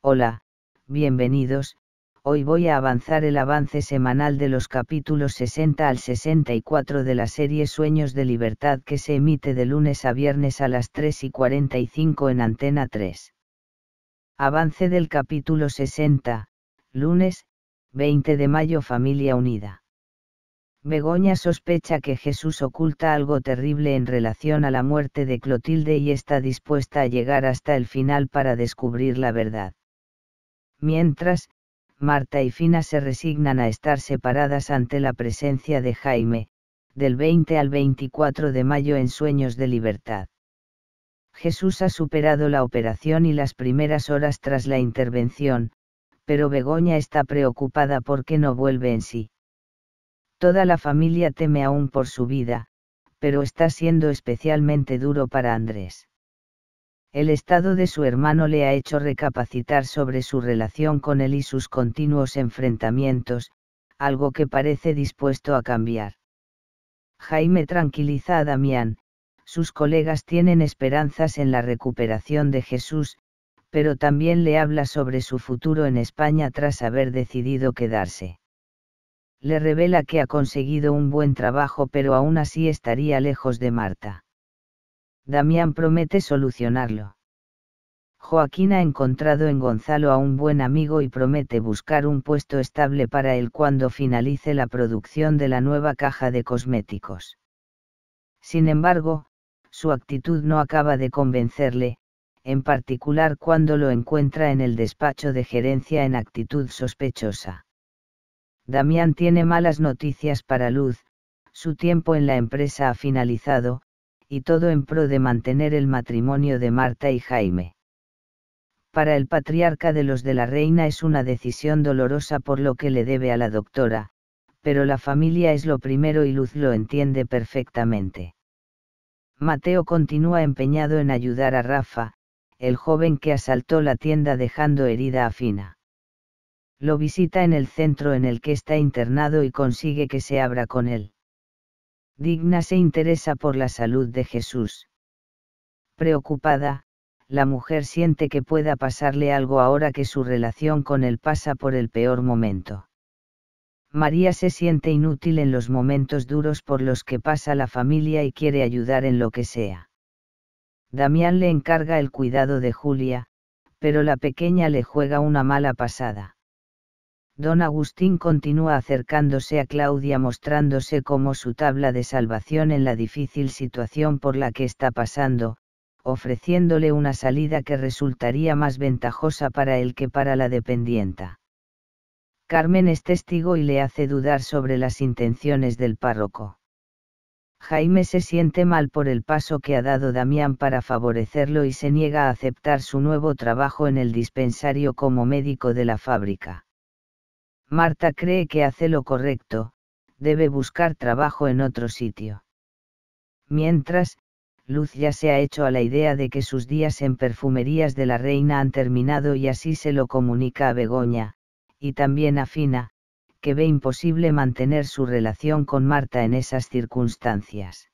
Hola, bienvenidos, hoy voy a avanzar el avance semanal de los capítulos 60 al 64 de la serie Sueños de Libertad que se emite de lunes a viernes a las 3 y 45 en Antena 3. Avance del capítulo 60, lunes, 20 de mayo Familia Unida. Begoña sospecha que Jesús oculta algo terrible en relación a la muerte de Clotilde y está dispuesta a llegar hasta el final para descubrir la verdad. Mientras, Marta y Fina se resignan a estar separadas ante la presencia de Jaime, del 20 al 24 de mayo en Sueños de Libertad. Jesús ha superado la operación y las primeras horas tras la intervención, pero Begoña está preocupada porque no vuelve en sí. Toda la familia teme aún por su vida, pero está siendo especialmente duro para Andrés el estado de su hermano le ha hecho recapacitar sobre su relación con él y sus continuos enfrentamientos, algo que parece dispuesto a cambiar. Jaime tranquiliza a Damián, sus colegas tienen esperanzas en la recuperación de Jesús, pero también le habla sobre su futuro en España tras haber decidido quedarse. Le revela que ha conseguido un buen trabajo pero aún así estaría lejos de Marta. Damián promete solucionarlo. Joaquín ha encontrado en Gonzalo a un buen amigo y promete buscar un puesto estable para él cuando finalice la producción de la nueva caja de cosméticos. Sin embargo, su actitud no acaba de convencerle, en particular cuando lo encuentra en el despacho de gerencia en actitud sospechosa. Damián tiene malas noticias para Luz, su tiempo en la empresa ha finalizado, y todo en pro de mantener el matrimonio de Marta y Jaime. Para el patriarca de los de la reina es una decisión dolorosa por lo que le debe a la doctora, pero la familia es lo primero y Luz lo entiende perfectamente. Mateo continúa empeñado en ayudar a Rafa, el joven que asaltó la tienda dejando herida a Fina. Lo visita en el centro en el que está internado y consigue que se abra con él digna se interesa por la salud de Jesús. Preocupada, la mujer siente que pueda pasarle algo ahora que su relación con él pasa por el peor momento. María se siente inútil en los momentos duros por los que pasa la familia y quiere ayudar en lo que sea. Damián le encarga el cuidado de Julia, pero la pequeña le juega una mala pasada. Don Agustín continúa acercándose a Claudia mostrándose como su tabla de salvación en la difícil situación por la que está pasando, ofreciéndole una salida que resultaría más ventajosa para él que para la dependienta. Carmen es testigo y le hace dudar sobre las intenciones del párroco. Jaime se siente mal por el paso que ha dado Damián para favorecerlo y se niega a aceptar su nuevo trabajo en el dispensario como médico de la fábrica Marta cree que hace lo correcto, debe buscar trabajo en otro sitio. Mientras, Luz ya se ha hecho a la idea de que sus días en perfumerías de la reina han terminado y así se lo comunica a Begoña, y también a Fina, que ve imposible mantener su relación con Marta en esas circunstancias.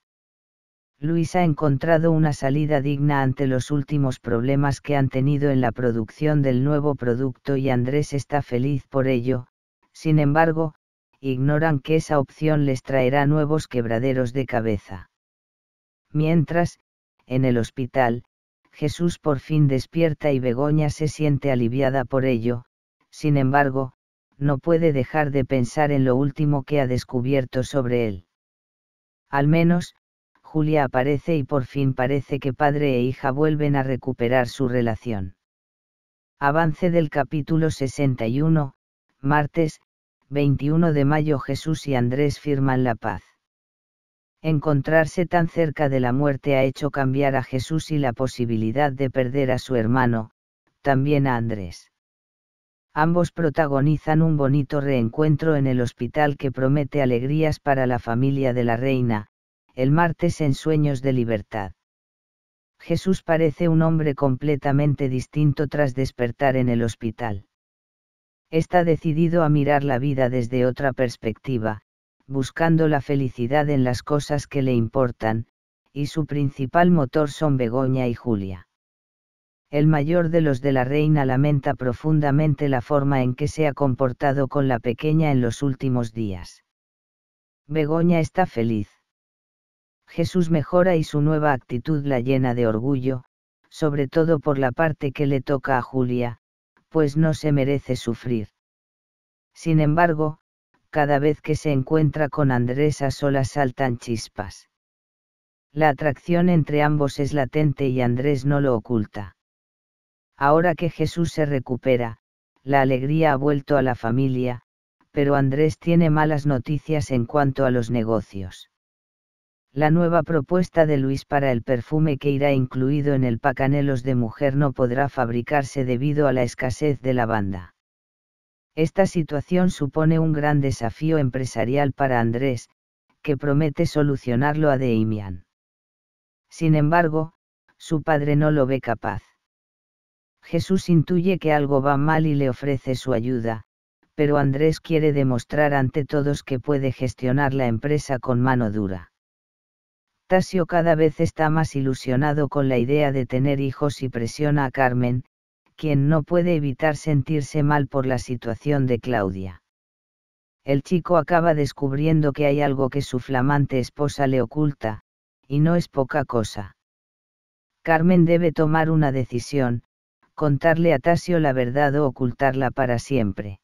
Luis ha encontrado una salida digna ante los últimos problemas que han tenido en la producción del nuevo producto y Andrés está feliz por ello, sin embargo, ignoran que esa opción les traerá nuevos quebraderos de cabeza. Mientras, en el hospital, Jesús por fin despierta y Begoña se siente aliviada por ello, sin embargo, no puede dejar de pensar en lo último que ha descubierto sobre él. Al menos, Julia aparece y por fin parece que padre e hija vuelven a recuperar su relación. Avance del capítulo 61, martes, 21 de mayo Jesús y Andrés firman la paz. Encontrarse tan cerca de la muerte ha hecho cambiar a Jesús y la posibilidad de perder a su hermano, también a Andrés. Ambos protagonizan un bonito reencuentro en el hospital que promete alegrías para la familia de la reina, el martes en Sueños de Libertad. Jesús parece un hombre completamente distinto tras despertar en el hospital está decidido a mirar la vida desde otra perspectiva, buscando la felicidad en las cosas que le importan, y su principal motor son Begoña y Julia. El mayor de los de la reina lamenta profundamente la forma en que se ha comportado con la pequeña en los últimos días. Begoña está feliz. Jesús mejora y su nueva actitud la llena de orgullo, sobre todo por la parte que le toca a Julia, pues no se merece sufrir. Sin embargo, cada vez que se encuentra con Andrés a solas saltan chispas. La atracción entre ambos es latente y Andrés no lo oculta. Ahora que Jesús se recupera, la alegría ha vuelto a la familia, pero Andrés tiene malas noticias en cuanto a los negocios. La nueva propuesta de Luis para el perfume que irá incluido en el Pacanelos de mujer no podrá fabricarse debido a la escasez de la banda. Esta situación supone un gran desafío empresarial para Andrés, que promete solucionarlo a Deimian. Sin embargo, su padre no lo ve capaz. Jesús intuye que algo va mal y le ofrece su ayuda, pero Andrés quiere demostrar ante todos que puede gestionar la empresa con mano dura. Tasio cada vez está más ilusionado con la idea de tener hijos y presiona a Carmen, quien no puede evitar sentirse mal por la situación de Claudia. El chico acaba descubriendo que hay algo que su flamante esposa le oculta, y no es poca cosa. Carmen debe tomar una decisión, contarle a Tasio la verdad o ocultarla para siempre.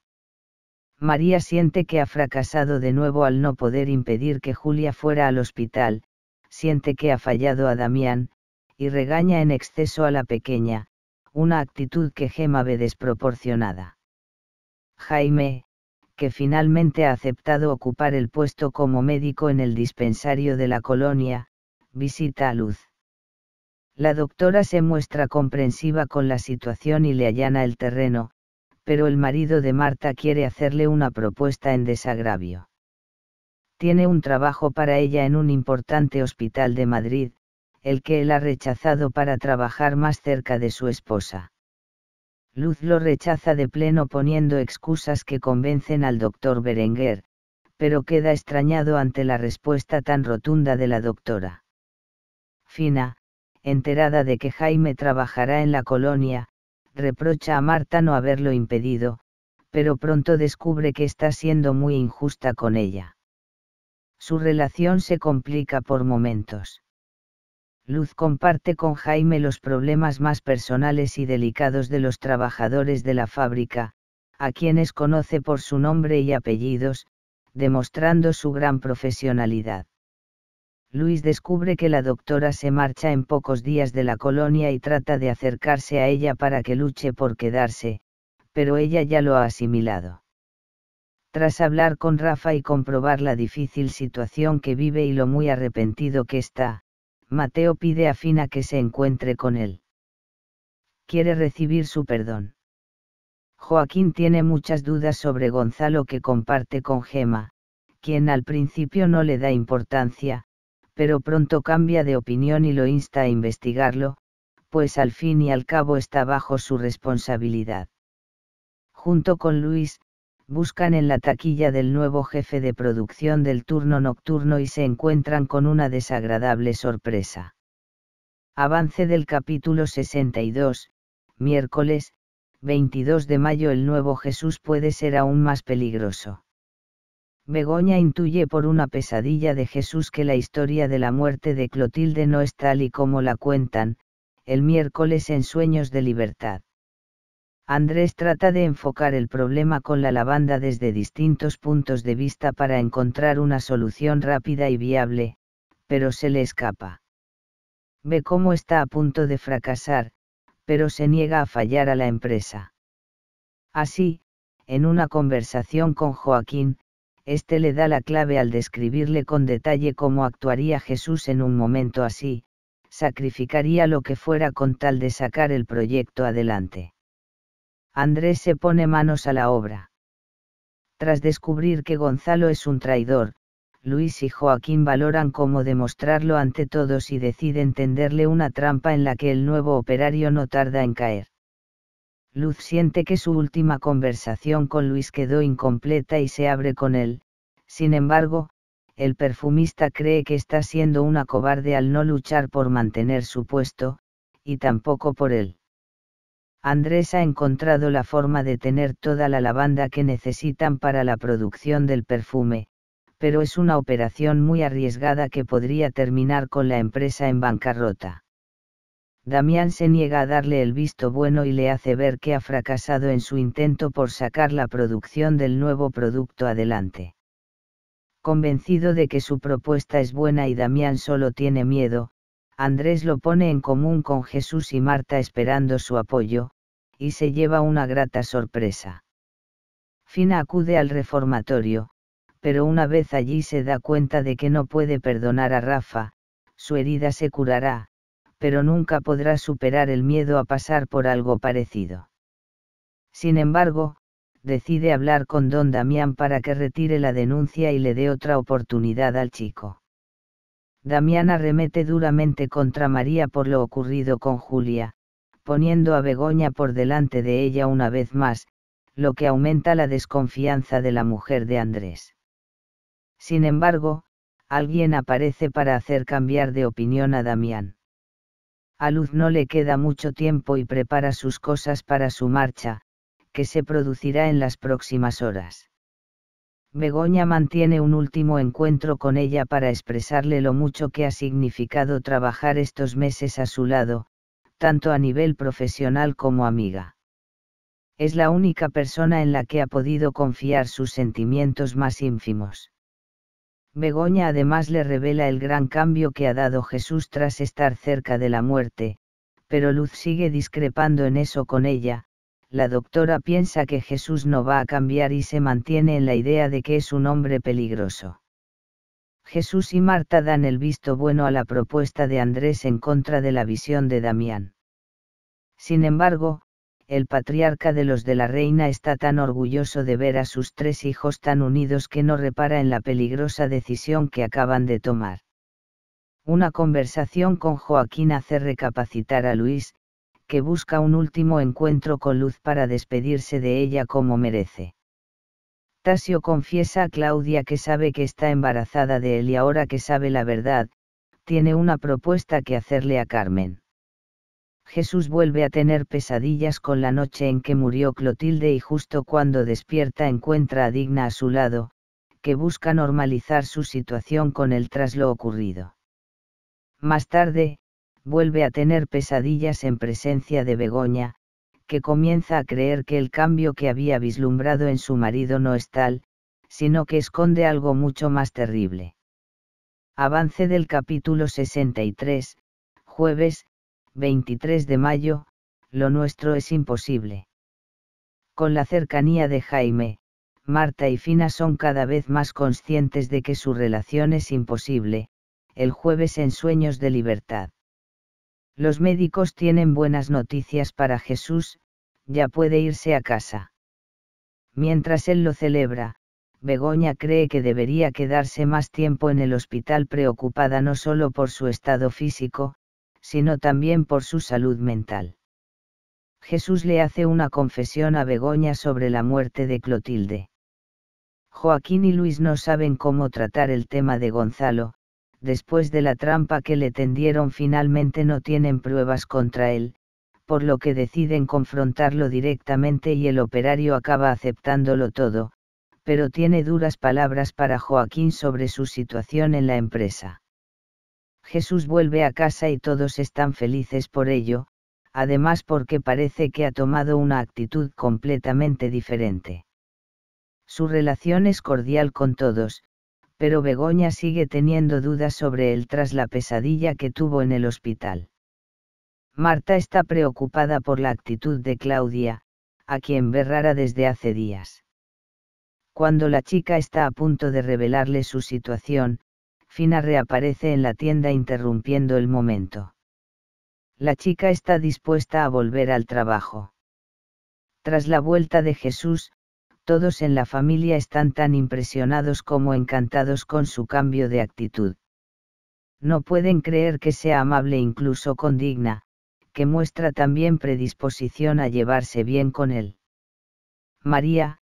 María siente que ha fracasado de nuevo al no poder impedir que Julia fuera al hospital, siente que ha fallado a Damián, y regaña en exceso a la pequeña, una actitud que Gemma ve desproporcionada. Jaime, que finalmente ha aceptado ocupar el puesto como médico en el dispensario de la colonia, visita a Luz. La doctora se muestra comprensiva con la situación y le allana el terreno, pero el marido de Marta quiere hacerle una propuesta en desagravio tiene un trabajo para ella en un importante hospital de Madrid, el que él ha rechazado para trabajar más cerca de su esposa. Luz lo rechaza de pleno poniendo excusas que convencen al doctor Berenguer, pero queda extrañado ante la respuesta tan rotunda de la doctora. Fina, enterada de que Jaime trabajará en la colonia, reprocha a Marta no haberlo impedido, pero pronto descubre que está siendo muy injusta con ella. Su relación se complica por momentos. Luz comparte con Jaime los problemas más personales y delicados de los trabajadores de la fábrica, a quienes conoce por su nombre y apellidos, demostrando su gran profesionalidad. Luis descubre que la doctora se marcha en pocos días de la colonia y trata de acercarse a ella para que luche por quedarse, pero ella ya lo ha asimilado tras hablar con Rafa y comprobar la difícil situación que vive y lo muy arrepentido que está, Mateo pide a Fina que se encuentre con él. Quiere recibir su perdón. Joaquín tiene muchas dudas sobre Gonzalo que comparte con Gemma, quien al principio no le da importancia, pero pronto cambia de opinión y lo insta a investigarlo, pues al fin y al cabo está bajo su responsabilidad. Junto con Luis, buscan en la taquilla del nuevo jefe de producción del turno nocturno y se encuentran con una desagradable sorpresa. Avance del capítulo 62, miércoles, 22 de mayo el nuevo Jesús puede ser aún más peligroso. Begoña intuye por una pesadilla de Jesús que la historia de la muerte de Clotilde no es tal y como la cuentan, el miércoles en Sueños de Libertad. Andrés trata de enfocar el problema con la lavanda desde distintos puntos de vista para encontrar una solución rápida y viable, pero se le escapa. Ve cómo está a punto de fracasar, pero se niega a fallar a la empresa. Así, en una conversación con Joaquín, este le da la clave al describirle con detalle cómo actuaría Jesús en un momento así, sacrificaría lo que fuera con tal de sacar el proyecto adelante. Andrés se pone manos a la obra. Tras descubrir que Gonzalo es un traidor, Luis y Joaquín valoran cómo demostrarlo ante todos y deciden tenderle una trampa en la que el nuevo operario no tarda en caer. Luz siente que su última conversación con Luis quedó incompleta y se abre con él, sin embargo, el perfumista cree que está siendo una cobarde al no luchar por mantener su puesto, y tampoco por él. Andrés ha encontrado la forma de tener toda la lavanda que necesitan para la producción del perfume, pero es una operación muy arriesgada que podría terminar con la empresa en bancarrota. Damián se niega a darle el visto bueno y le hace ver que ha fracasado en su intento por sacar la producción del nuevo producto adelante. Convencido de que su propuesta es buena y Damián solo tiene miedo, Andrés lo pone en común con Jesús y Marta esperando su apoyo, y se lleva una grata sorpresa. Fina acude al reformatorio, pero una vez allí se da cuenta de que no puede perdonar a Rafa, su herida se curará, pero nunca podrá superar el miedo a pasar por algo parecido. Sin embargo, decide hablar con don Damián para que retire la denuncia y le dé otra oportunidad al chico. Damián arremete duramente contra María por lo ocurrido con Julia, poniendo a Begoña por delante de ella una vez más, lo que aumenta la desconfianza de la mujer de Andrés. Sin embargo, alguien aparece para hacer cambiar de opinión a Damián. A Luz no le queda mucho tiempo y prepara sus cosas para su marcha, que se producirá en las próximas horas. Begoña mantiene un último encuentro con ella para expresarle lo mucho que ha significado trabajar estos meses a su lado, tanto a nivel profesional como amiga. Es la única persona en la que ha podido confiar sus sentimientos más ínfimos. Begoña además le revela el gran cambio que ha dado Jesús tras estar cerca de la muerte, pero Luz sigue discrepando en eso con ella, la doctora piensa que Jesús no va a cambiar y se mantiene en la idea de que es un hombre peligroso. Jesús y Marta dan el visto bueno a la propuesta de Andrés en contra de la visión de Damián. Sin embargo, el patriarca de los de la reina está tan orgulloso de ver a sus tres hijos tan unidos que no repara en la peligrosa decisión que acaban de tomar. Una conversación con Joaquín hace recapacitar a Luis, que busca un último encuentro con Luz para despedirse de ella como merece. Tasio confiesa a Claudia que sabe que está embarazada de él y ahora que sabe la verdad, tiene una propuesta que hacerle a Carmen. Jesús vuelve a tener pesadillas con la noche en que murió Clotilde y justo cuando despierta encuentra a Digna a su lado, que busca normalizar su situación con él tras lo ocurrido. Más tarde, vuelve a tener pesadillas en presencia de Begoña, que comienza a creer que el cambio que había vislumbrado en su marido no es tal, sino que esconde algo mucho más terrible. Avance del capítulo 63, jueves, 23 de mayo, lo nuestro es imposible. Con la cercanía de Jaime, Marta y Fina son cada vez más conscientes de que su relación es imposible, el jueves en sueños de libertad. Los médicos tienen buenas noticias para Jesús, ya puede irse a casa. Mientras él lo celebra, Begoña cree que debería quedarse más tiempo en el hospital preocupada no solo por su estado físico, sino también por su salud mental. Jesús le hace una confesión a Begoña sobre la muerte de Clotilde. Joaquín y Luis no saben cómo tratar el tema de Gonzalo, después de la trampa que le tendieron finalmente no tienen pruebas contra él, por lo que deciden confrontarlo directamente y el operario acaba aceptándolo todo, pero tiene duras palabras para Joaquín sobre su situación en la empresa. Jesús vuelve a casa y todos están felices por ello, además porque parece que ha tomado una actitud completamente diferente. Su relación es cordial con todos, pero Begoña sigue teniendo dudas sobre él tras la pesadilla que tuvo en el hospital. Marta está preocupada por la actitud de Claudia, a quien ve rara desde hace días. Cuando la chica está a punto de revelarle su situación, Fina reaparece en la tienda interrumpiendo el momento. La chica está dispuesta a volver al trabajo. Tras la vuelta de Jesús, todos en la familia están tan impresionados como encantados con su cambio de actitud. No pueden creer que sea amable incluso con digna, que muestra también predisposición a llevarse bien con él. María,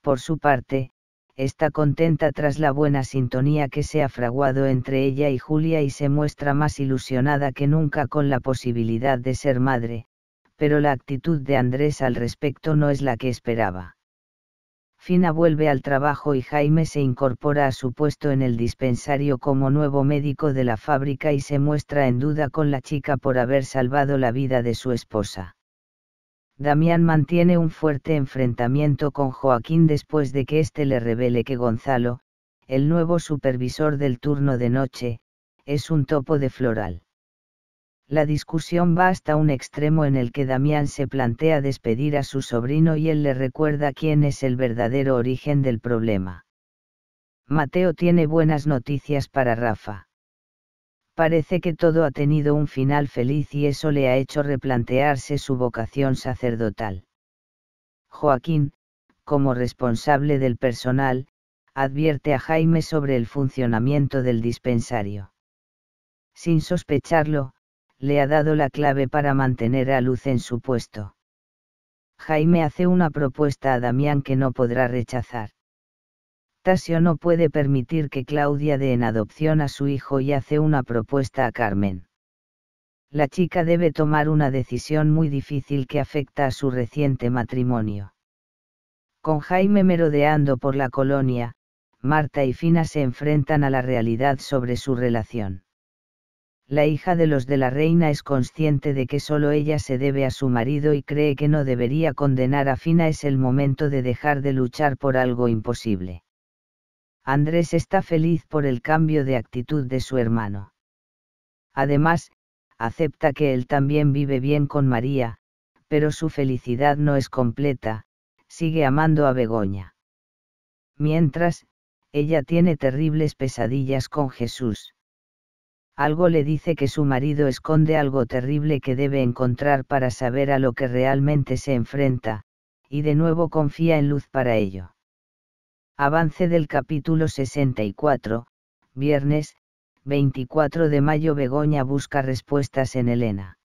por su parte, está contenta tras la buena sintonía que se ha fraguado entre ella y Julia y se muestra más ilusionada que nunca con la posibilidad de ser madre, pero la actitud de Andrés al respecto no es la que esperaba. Fina vuelve al trabajo y Jaime se incorpora a su puesto en el dispensario como nuevo médico de la fábrica y se muestra en duda con la chica por haber salvado la vida de su esposa. Damián mantiene un fuerte enfrentamiento con Joaquín después de que éste le revele que Gonzalo, el nuevo supervisor del turno de noche, es un topo de floral. La discusión va hasta un extremo en el que Damián se plantea despedir a su sobrino y él le recuerda quién es el verdadero origen del problema. Mateo tiene buenas noticias para Rafa. Parece que todo ha tenido un final feliz y eso le ha hecho replantearse su vocación sacerdotal. Joaquín, como responsable del personal, advierte a Jaime sobre el funcionamiento del dispensario. Sin sospecharlo, le ha dado la clave para mantener a Luz en su puesto. Jaime hace una propuesta a Damián que no podrá rechazar. Tasio no puede permitir que Claudia dé en adopción a su hijo y hace una propuesta a Carmen. La chica debe tomar una decisión muy difícil que afecta a su reciente matrimonio. Con Jaime merodeando por la colonia, Marta y Fina se enfrentan a la realidad sobre su relación la hija de los de la reina es consciente de que solo ella se debe a su marido y cree que no debería condenar a Fina es el momento de dejar de luchar por algo imposible. Andrés está feliz por el cambio de actitud de su hermano. Además, acepta que él también vive bien con María, pero su felicidad no es completa, sigue amando a Begoña. Mientras, ella tiene terribles pesadillas con Jesús algo le dice que su marido esconde algo terrible que debe encontrar para saber a lo que realmente se enfrenta, y de nuevo confía en luz para ello. Avance del capítulo 64, viernes, 24 de mayo Begoña busca respuestas en Elena.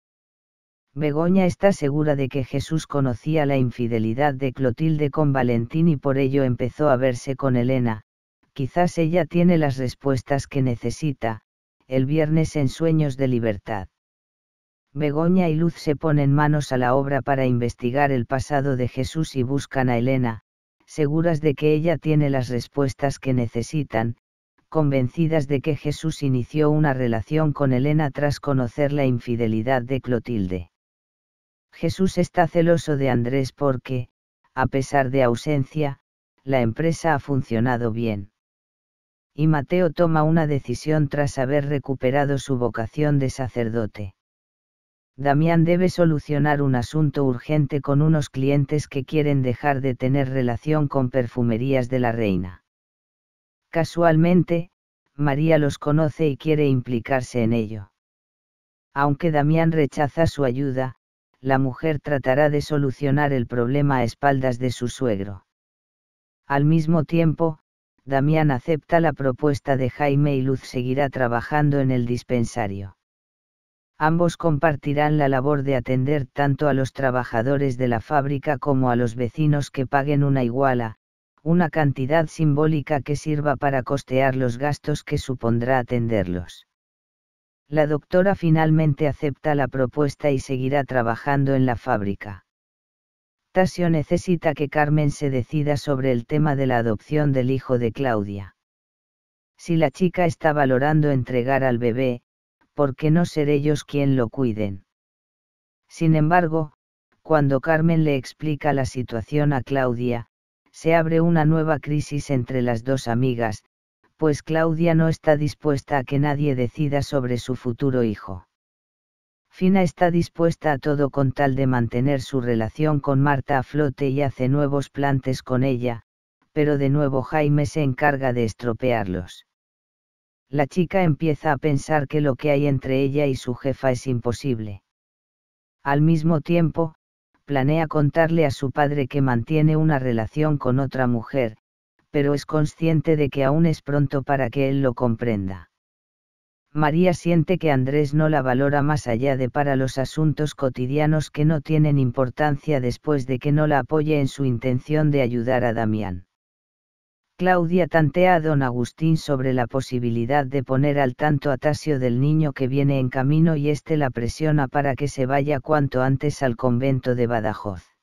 Begoña está segura de que Jesús conocía la infidelidad de Clotilde con Valentín y por ello empezó a verse con Elena, quizás ella tiene las respuestas que necesita, el viernes en Sueños de Libertad. Begoña y Luz se ponen manos a la obra para investigar el pasado de Jesús y buscan a Elena, seguras de que ella tiene las respuestas que necesitan, convencidas de que Jesús inició una relación con Elena tras conocer la infidelidad de Clotilde. Jesús está celoso de Andrés porque, a pesar de ausencia, la empresa ha funcionado bien y Mateo toma una decisión tras haber recuperado su vocación de sacerdote. Damián debe solucionar un asunto urgente con unos clientes que quieren dejar de tener relación con perfumerías de la reina. Casualmente, María los conoce y quiere implicarse en ello. Aunque Damián rechaza su ayuda, la mujer tratará de solucionar el problema a espaldas de su suegro. Al mismo tiempo, Damián acepta la propuesta de Jaime y Luz seguirá trabajando en el dispensario. Ambos compartirán la labor de atender tanto a los trabajadores de la fábrica como a los vecinos que paguen una iguala, una cantidad simbólica que sirva para costear los gastos que supondrá atenderlos. La doctora finalmente acepta la propuesta y seguirá trabajando en la fábrica. Tasio necesita que Carmen se decida sobre el tema de la adopción del hijo de Claudia. Si la chica está valorando entregar al bebé, ¿por qué no ser ellos quien lo cuiden? Sin embargo, cuando Carmen le explica la situación a Claudia, se abre una nueva crisis entre las dos amigas, pues Claudia no está dispuesta a que nadie decida sobre su futuro hijo. Fina está dispuesta a todo con tal de mantener su relación con Marta a flote y hace nuevos plantes con ella, pero de nuevo Jaime se encarga de estropearlos. La chica empieza a pensar que lo que hay entre ella y su jefa es imposible. Al mismo tiempo, planea contarle a su padre que mantiene una relación con otra mujer, pero es consciente de que aún es pronto para que él lo comprenda. María siente que Andrés no la valora más allá de para los asuntos cotidianos que no tienen importancia después de que no la apoye en su intención de ayudar a Damián. Claudia tantea a don Agustín sobre la posibilidad de poner al tanto a Tasio del niño que viene en camino y éste la presiona para que se vaya cuanto antes al convento de Badajoz.